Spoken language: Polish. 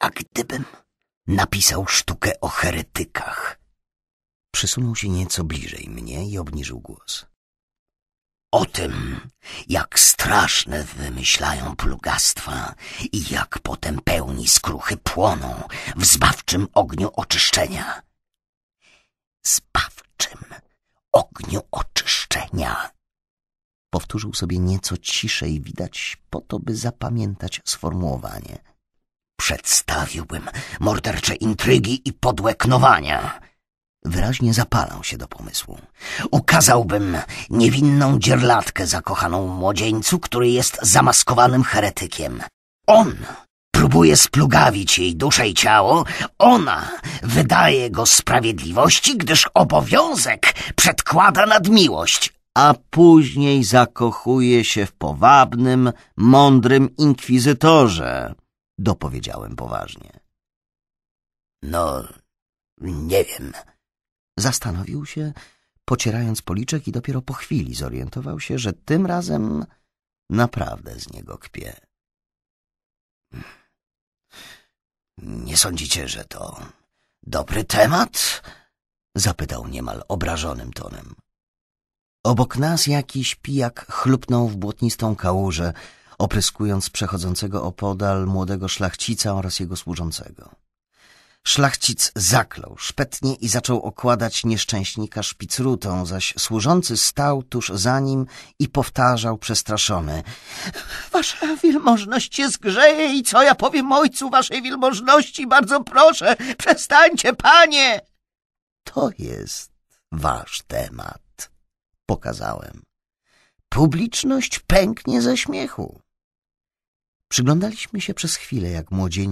A gdybym napisał sztukę o heretykach? Przysunął się nieco bliżej mnie i obniżył głos. O tym, jak straszne wymyślają plugastwa i jak potem pełni skruchy płoną w zbawczym ogniu oczyszczenia. Zbawczym ogniu oczyszczenia. Powtórzył sobie nieco ciszej, widać, po to, by zapamiętać sformułowanie. Przed Zostawiłbym mordercze intrygi i podłe knowania. Wyraźnie zapalał się do pomysłu. Ukazałbym niewinną dzierlatkę zakochaną młodzieńcu, który jest zamaskowanym heretykiem. On próbuje splugawić jej duszę i ciało, ona wydaje go sprawiedliwości, gdyż obowiązek przedkłada nad miłość, a później zakochuje się w powabnym, mądrym inkwizytorze dopowiedziałem poważnie. No, nie wiem. Zastanowił się, pocierając policzek i dopiero po chwili zorientował się, że tym razem naprawdę z niego kpie. Nie sądzicie, że to dobry temat? Zapytał niemal obrażonym tonem. Obok nas jakiś pijak chlupnął w błotnistą kałużę, opryskując przechodzącego opodal młodego szlachcica oraz jego służącego. Szlachcic zaklął szpetnie i zaczął okładać nieszczęśnika szpicrutą, zaś służący stał tuż za nim i powtarzał przestraszony. — Wasza wielmożność się zgrzeje i co ja powiem ojcu waszej wielmożności? Bardzo proszę, przestańcie, panie! — To jest wasz temat — pokazałem. Publiczność pęknie ze śmiechu. Przyglądaliśmy się przez chwilę, jak młodzieniec